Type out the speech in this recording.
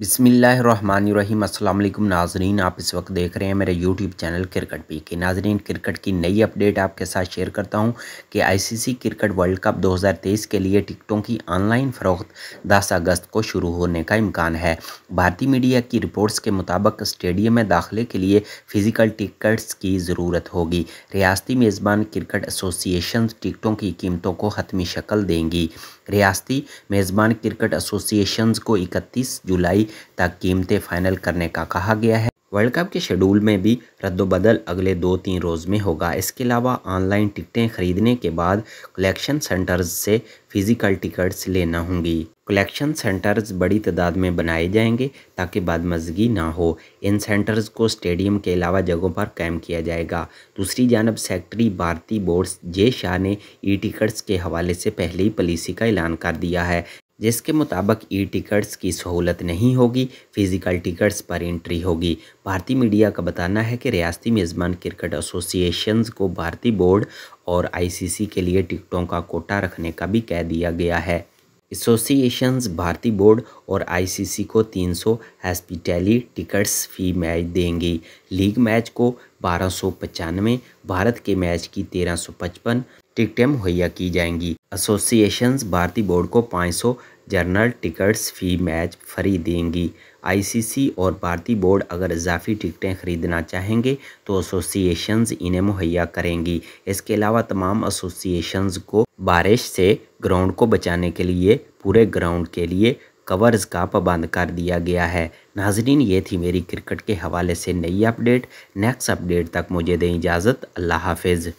बिसमीम अल्लाम नाजरीन आप इस वक्त देख रहे हैं मेरे यूट्यूब चैनल क्रिकेट पी के नाजरीन क्रिकेट की नई अपडेट आपके साथ शेयर करता हूं कि आईसीसी क्रिकेट वर्ल्ड कप 2023 के लिए टिकटों की ऑनलाइन फ़रोख्त 10 अगस्त को शुरू होने का इम्कान है भारतीय मीडिया की रिपोर्ट्स के मुताबिक स्टेडियम में दाखिले के लिए फ़िज़िकल टिकट्स की ज़रूरत होगी रियासती मेज़बान क्रिकेट एसोसिएशन टिकटों की कीमतों को हतमी शक्ल देंगी रियाती मेज़बान क्रिकेट एसोसिएशन को इकतीस जुलाई तक कीमतें फाइनल करने का कहा गया है वर्ल्ड कप के शेड्यूल में भी रद्दबदल अगले दो तीन रोज़ में होगा इसके अलावा ऑनलाइन टिकटें खरीदने के बाद कलेक्शन सेंटर्स से फ़िज़िकल टिकट्स लेना होंगी कलेक्शन सेंटर्स बड़ी तादाद में बनाए जाएंगे ताकि बदमजगी ना हो इन सेंटर्स को स्टेडियम के अलावा जगहों पर कैम किया जाएगा दूसरी जानब सेक्रेटरी भारतीय बोर्ड जे शाह ने ई टिकट्स के हवाले से पहले ही पॉलिसी का ऐलान कर दिया है जिसके मुताबिक ई टिकट्स की सहूलत नहीं होगी फिज़िकल टिकट्स पर एंट्री होगी भारतीय मीडिया का बताना है कि रियाती मेज़बान क्रिकेट एसोसिएशंस को भारतीय बोर्ड और आईसीसी के लिए टिकटों का कोटा रखने का भी कह दिया गया है एसोसिएशंस भारतीय बोर्ड और आईसीसी को 300 सौ टिकट्स फी मैच देंगी लीग मैच को बारह भारत के मैच की 1355 टिकटें मुहैया की जाएंगी एसोसिएशंस भारतीय बोर्ड को 500 जर्नल टिकट्स फ़ी मैच फ्री देंगी आईसीसी और भारतीय बोर्ड अगर इजाफी टिकटें ख़रीदना चाहेंगे तो एसोसिएशंस इन्हें मुहैया करेंगी इसके अलावा तमाम एसोसिएशंस को बारिश से ग्राउंड को बचाने के लिए पूरे ग्राउंड के लिए कवर्स का पाबंद कर दिया गया है नाजरीन ये थी मेरी क्रिकेट के हवाले से नई अपडेट नेक्स्ट अपडेट तक मुझे दें इजाज़त अल्लाह हाफिज़